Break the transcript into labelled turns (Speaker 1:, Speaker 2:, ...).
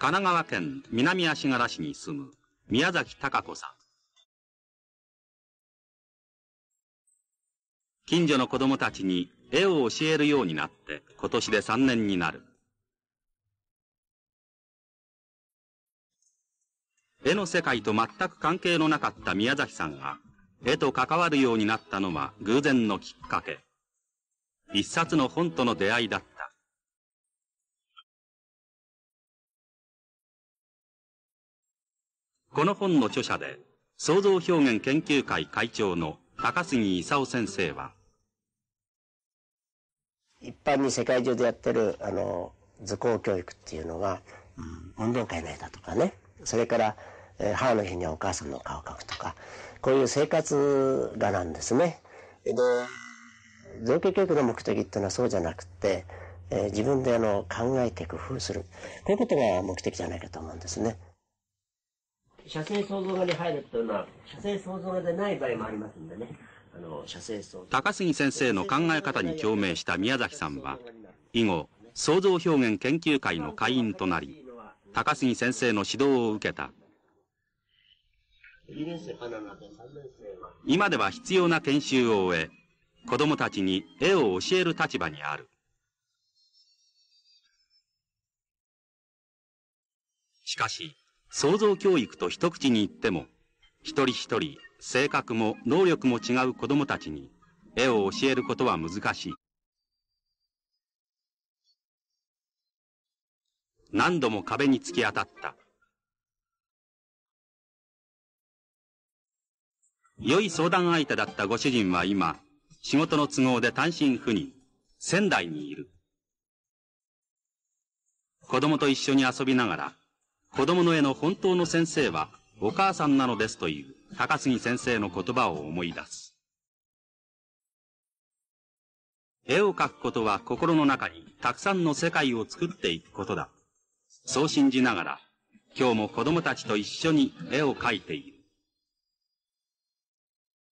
Speaker 1: 神奈川県南足柄市に住む宮崎孝子さん。近所の子供たちに絵を教えるようになって今年で3年になる。絵の世界と全く関係のなかった宮崎さんが絵と関わるようになったのは偶然のきっかけ。一冊の本との出会いだった。この本の著者で、創造表現研究会会長の高杉勲先生は、一般に世界中でやってる、あの、図工教育っていうのは、うん、運動会の絵だとかね、それから、えー、母の日にはお母さんの顔を描くとか、こういう生活画なんですね。で、造形教育の目的っていうのはそうじゃなくて、えー、自分であの考えて工夫する。こういうことが目的じゃないかと思うんですね。車線想像画に入るというのは、車線想像画でない場合もありますんでね。あの車線想像高杉先生の考え方に共鳴した宮崎さんは、以後、創造表現研究会の会員となり、高杉先生の指導を受けた。今では必要な研修を終え、子供たちに絵を教える立場にある。しかし、創造教育と一口に言っても、一人一人性格も能力も違う子供たちに絵を教えることは難しい。何度も壁に突き当たった。良い相談相手だったご主人は今、仕事の都合で単身赴任、仙台にいる。子供と一緒に遊びながら、子供の絵の本当の先生はお母さんなのですという高杉先生の言葉を思い出す。絵を描くことは心の中にたくさんの世界を作っていくことだ。そう信じながら、今日も子供たちと一緒に絵を描いている。